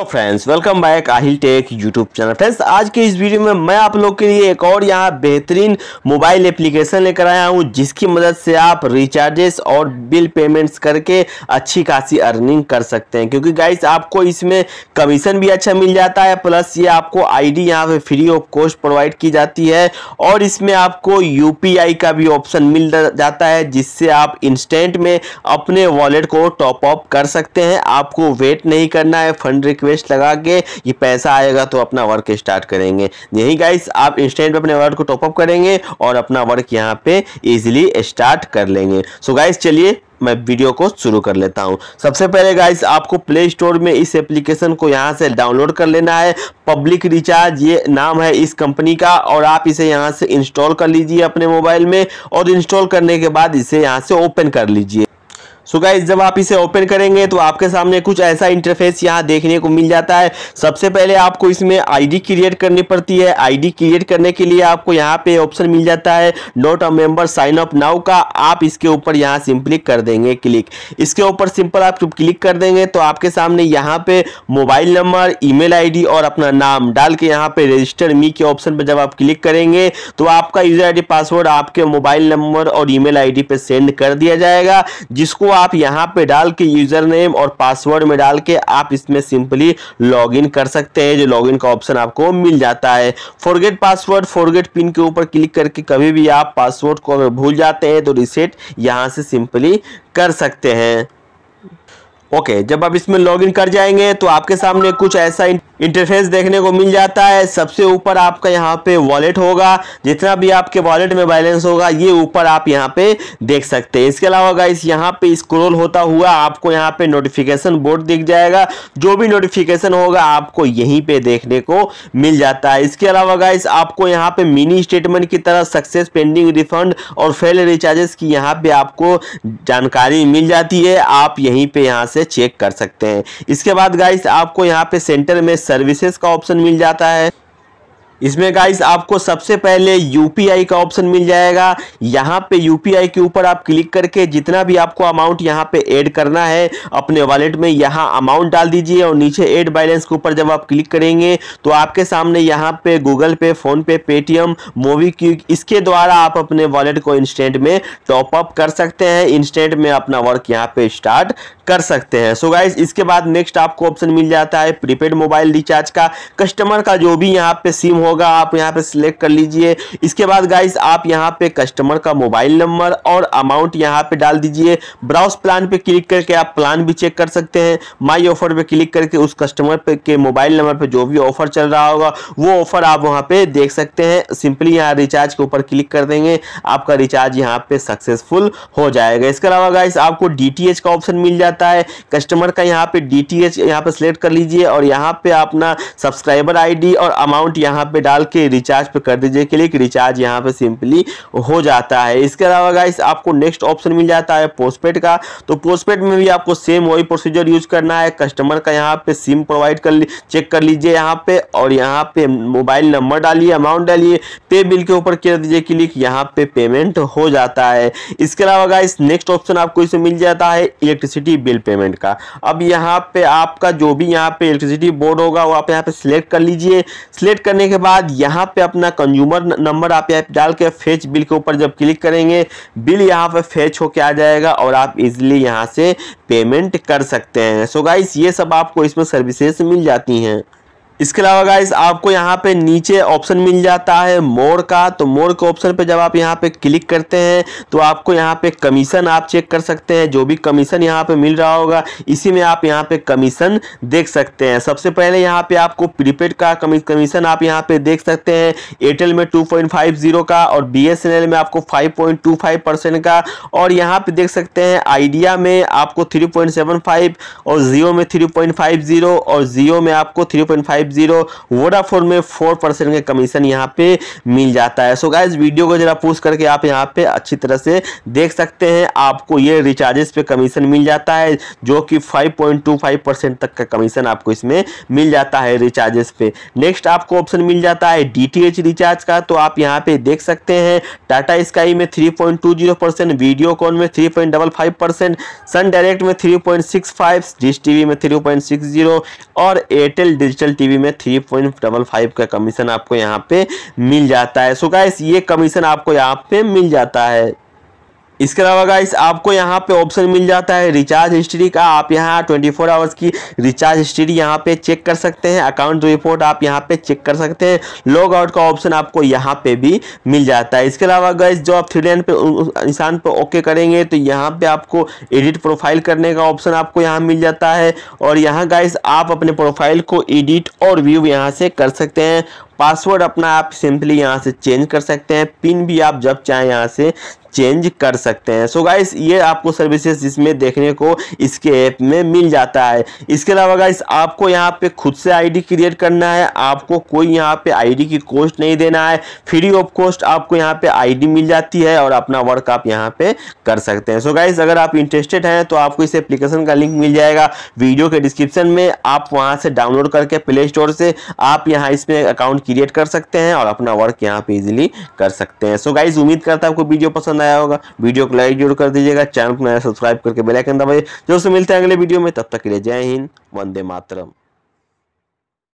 hello friends welcome back Aahil tech YouTube channel friends आज के इस वीडियो में मैं आप लोग के लिए एक और यहाँ बेहतरीन मोबाइल एप्लीकेशन लेकर आया हूँ जिसकी मदद से आप रिचार्जेस और बिल पेमेंट्स करके अच्छी खासी अर्निंग कर सकते हैं क्योंकि गाइस आपको इसमें कमीशन भी अच्छा मिल जाता है प्लस ये आपको आई डी यहाँ फ्री ऑफ कॉस्ट प्रोवाइड की जाती है और इसमें आपको यू का भी ऑप्शन मिल जाता है जिससे आप इंस्टेंट में अपने वॉलेट को टॉपअप कर सकते हैं आपको वेट नहीं करना है फंड रिक्वेस्ट इन्वेस्ट लगा के ये पैसा आएगा तो अपना वर्क स्टार्ट करेंगे यही गाइस आप इंस्टेंट अपने वर्क को टॉपअप करेंगे और अपना वर्क यहाँ पे ईजिली स्टार्ट कर लेंगे सो गाइस चलिए मैं वीडियो को शुरू कर लेता हूँ सबसे पहले गाइस आपको प्ले स्टोर में इस एप्लीकेशन को यहाँ से डाउनलोड कर लेना है पब्लिक रिचार्ज ये नाम है इस कंपनी का और आप इसे यहाँ से इंस्टॉल कर लीजिए अपने मोबाइल में और इंस्टॉल करने के बाद इसे यहाँ से ओपन कर लीजिए सो so गाइज जब आप इसे ओपन करेंगे तो आपके सामने कुछ ऐसा इंटरफेस यहाँ देखने को मिल जाता है सबसे पहले आपको इसमें आईडी क्रिएट करनी पड़ती है आईडी क्रिएट करने के लिए आपको यहाँ पे ऑप्शन मिल जाता है not a member sign up now का आप इसके ऊपर यहाँ सिंपली कर देंगे क्लिक इसके ऊपर सिंपल आप क्लिक कर देंगे तो आपके सामने यहाँ पे मोबाइल नंबर ई मेल और अपना नाम डाल के यहाँ पे रजिस्टर मी के ऑप्शन पर जब आप क्लिक करेंगे तो आपका यूजर आई पासवर्ड आपके मोबाइल नंबर और ई मेल पे सेंड कर दिया जाएगा जिसको आप यहाँ पे डाल के यूज़र नेम और पासवर्ड में डाल के आप इसमें सिंपली लॉगिन कर सकते हैं जो लॉगिन का ऑप्शन आपको मिल जाता है फॉरगेट पासवर्ड फॉरगेट पिन के ऊपर क्लिक करके कभी भी आप पासवर्ड को अगर भूल जाते हैं तो रिसेट यहाँ से सिंपली कर सकते हैं ओके okay, जब आप इसमें लॉगिन कर जाएंगे तो आपके सामने कुछ ऐसा इंटरफेस देखने को मिल जाता है सबसे ऊपर आपका यहाँ पे वॉलेट होगा जितना भी आपके वॉलेट में बैलेंस होगा ये ऊपर आप यहाँ पे देख सकते हैं इसके अलावा इस यहाँ पे स्क्रॉल होता हुआ आपको यहाँ पे नोटिफिकेशन बोर्ड दिख जाएगा जो भी नोटिफिकेशन होगा आपको यहीं पे देखने को मिल जाता है इसके अलावा गाइस आपको यहाँ पे मिनी स्टेटमेंट की तरह सक्सेस पेंडिंग रिफंड और फेल रिचार्जेस की यहाँ पे आपको जानकारी मिल जाती है आप यहीं पे यहाँ से से चेक कर सकते हैं इसके बाद गाइस आपको यहाँ पे सेंटर में सर्विसेज का ऑप्शन मिल जाता है इसमें गाइस आपको सबसे पहले यूपीआई का ऑप्शन मिल जाएगा यहाँ पे यूपीआई के ऊपर आप क्लिक करके जितना भी आपको अमाउंट यहाँ पे ऐड करना है अपने वॉलेट में यहाँ अमाउंट डाल दीजिए और नीचे ऐड बैलेंस के ऊपर जब आप क्लिक करेंगे तो आपके सामने यहाँ पे गूगल पे फोन पे पेटीएम मोवी क्विक इसके द्वारा आप अपने वॉलेट को इंस्टेंट में टॉपअप कर सकते हैं इंस्टेंट में अपना वर्क यहाँ पे स्टार्ट कर सकते हैं सो so गाइज इसके बाद नेक्स्ट आपको ऑप्शन मिल जाता है प्रीपेड मोबाइल रिचार्ज का कस्टमर का जो भी यहाँ पे सिम हो होगा आप यहाँ पे सिलेक्ट कर लीजिए इसके बाद गाइस आप यहाँ पे कस्टमर का मोबाइल नंबर और अमाउंट यहाँ पे डाल दीजिए ब्राउज प्लान पे क्लिक करके आप प्लान भी चेक कर सकते हैं माई ऑफर पे क्लिक करके उस कस्टमर पे के मोबाइल नंबर पे जो भी ऑफर चल रहा होगा वो ऑफर आप वहाँ पे देख सकते हैं सिंपली यहाँ रिचार्ज के ऊपर क्लिक कर देंगे आपका रिचार्ज यहाँ पे सक्सेसफुल हो जाएगा इसके अलावा गाइस आपको डी का ऑप्शन मिल जाता है कस्टमर का यहाँ पे डी टी एच यहाँ पे सिलेक्ट कर लीजिए और यहाँ पे अपना सब्सक्राइबर आईडी और अमाउंट यहाँ पे डाल के रिचार्ज पे कर दीजिए क्लिक रिचार्ज यहाँ पे सिंपली हो जाता है इसके अलावा गाइस आपको नेक्स्ट ऑप्शन मिल जाता है पोस्टपेड का तो पोस्टपेड में भी आपको सेम वही प्रोसीजर यूज करना है कस्टमर का यहाँ पे सिम प्रोवाइड कर चेक कर लीजिए यहाँ पे और यहाँ पे मोबाइल नंबर डालिए अमाउंट डालिए पे बिल के ऊपर कर दीजिए क्लिक यहाँ पे पेमेंट हो जाता है इसके अलावा गाइस नेक्स्ट ऑप्शन आपको इसे मिल जाता है इलेक्ट्रिसिटी बिल पेमेंट का अब यहाँ पे आपका जो भी यहाँ पे इलेक्ट्रिसिटी बोर्ड होगा वो आप यहाँ पे सिलेक्ट कर लीजिए सिलेक्ट करने के बाद बाद यहाँ पे अपना कंज्यूमर नंबर आप ऐप डाल के फेच बिल के ऊपर जब क्लिक करेंगे बिल यहाँ पे फेच होके आ जाएगा और आप इजिली यहाँ से पेमेंट कर सकते हैं सो so गाइस ये सब आपको इसमें सर्विसेज मिल जाती हैं इसके अलावा गाइस आपको यहाँ पे नीचे ऑप्शन मिल जाता है मोर का तो मोर के ऑप्शन पे जब आप यहाँ पे क्लिक करते हैं तो आपको यहाँ पे कमीशन आप चेक कर सकते हैं जो भी कमीशन यहाँ पे मिल रहा होगा इसी में आप यहाँ पे कमीशन देख सकते हैं सबसे पहले यहाँ पे आपको प्रीपेड का कमीशन आप यहाँ पे देख सकते हैं एयरटेल में टू का और बी में आपको फाइव का और यहाँ पे देख सकते हैं आइडिया में आपको थ्री और जियो में थ्री और जियो में आपको थ्री जीरो वोडाफोन में फोर परसेंट का कमीशन यहाँ पे मिल जाता है सो so गाइज वीडियो को जरा पूछ करके आप यहाँ पे अच्छी तरह से देख सकते हैं आपको ये रिचार्जेस पे कमीशन मिल जाता है जो कि 5.25 परसेंट तक का कमीशन आपको इसमें मिल जाता है रिचार्जेस पे नेक्स्ट आपको ऑप्शन मिल जाता है डीटीएच रिचार्ज का तो आप यहाँ पे देख सकते हैं टाटा स्काई में 3.20 परसेंट वीडियो कॉन में 3.55 परसेंट सन डायरेक्ट में 3.65 डिश टीवी में 3.60 और एयरटेल डिजिटल टीवी में थ्री पॉइंट डबल फाइव का कमीशन आपको यहाँ पे मिल जाता है सो so गाइस ये कमीशन आपको यहाँ पे मिल जाता है इसके अलावा गाइस आपको यहाँ पे ऑप्शन मिल जाता है रिचार्ज हिस्ट्री का आप यहाँ 24 फोर आवर्स की रिचार्ज हिस्ट्री यहाँ पे चेक कर सकते हैं अकाउंट रिपोर्ट आप यहाँ पे चेक कर सकते हैं लॉग आउट का ऑप्शन आपको यहाँ पे भी मिल जाता है इसके अलावा गाइस जो आप थ्री लाइन पे निशान पे ओके करेंगे तो यहाँ पे आपको एडिट प्रोफाइल करने का ऑप्शन आपको यहाँ मिल जाता है और यहाँ गाइस आप अपने प्रोफाइल को एडिट और व्यू यहाँ से कर सकते हैं पासवर्ड अपना आप सिंपली यहाँ से चेंज कर सकते हैं पिन भी आप जब चाहें यहाँ से चेंज कर सकते हैं सो so गाइस ये आपको सर्विसेज जिसमें देखने को इसके ऐप में मिल जाता है इसके अलावा गाइस आपको यहाँ पे खुद से आईडी क्रिएट करना है आपको कोई यहाँ पे आईडी की कॉस्ट नहीं देना है फ्री ऑफ कॉस्ट आपको यहाँ पे आईडी मिल जाती है और अपना वर्क आप यहाँ पे कर सकते हैं सो so गाइस अगर आप इंटरेस्टेड हैं तो आपको इस एप्लीकेशन का लिंक मिल जाएगा वीडियो के डिस्क्रिप्शन में आप वहाँ से डाउनलोड करके प्ले स्टोर से आप यहाँ इसमें अकाउंट क्रिएट कर सकते हैं और अपना वर्क यहाँ पे इजीली कर सकते हैं सो गाइज उम्मीद करता है आपको वीडियो पसंद आया होगा वीडियो को लाइक जरूर कर दीजिएगा चैनल को नया सब्सक्राइब करके बेलाइकन दबाइए जो से मिलते हैं अगले वीडियो में तब तक के लिए जय हिंद वंदे मातरम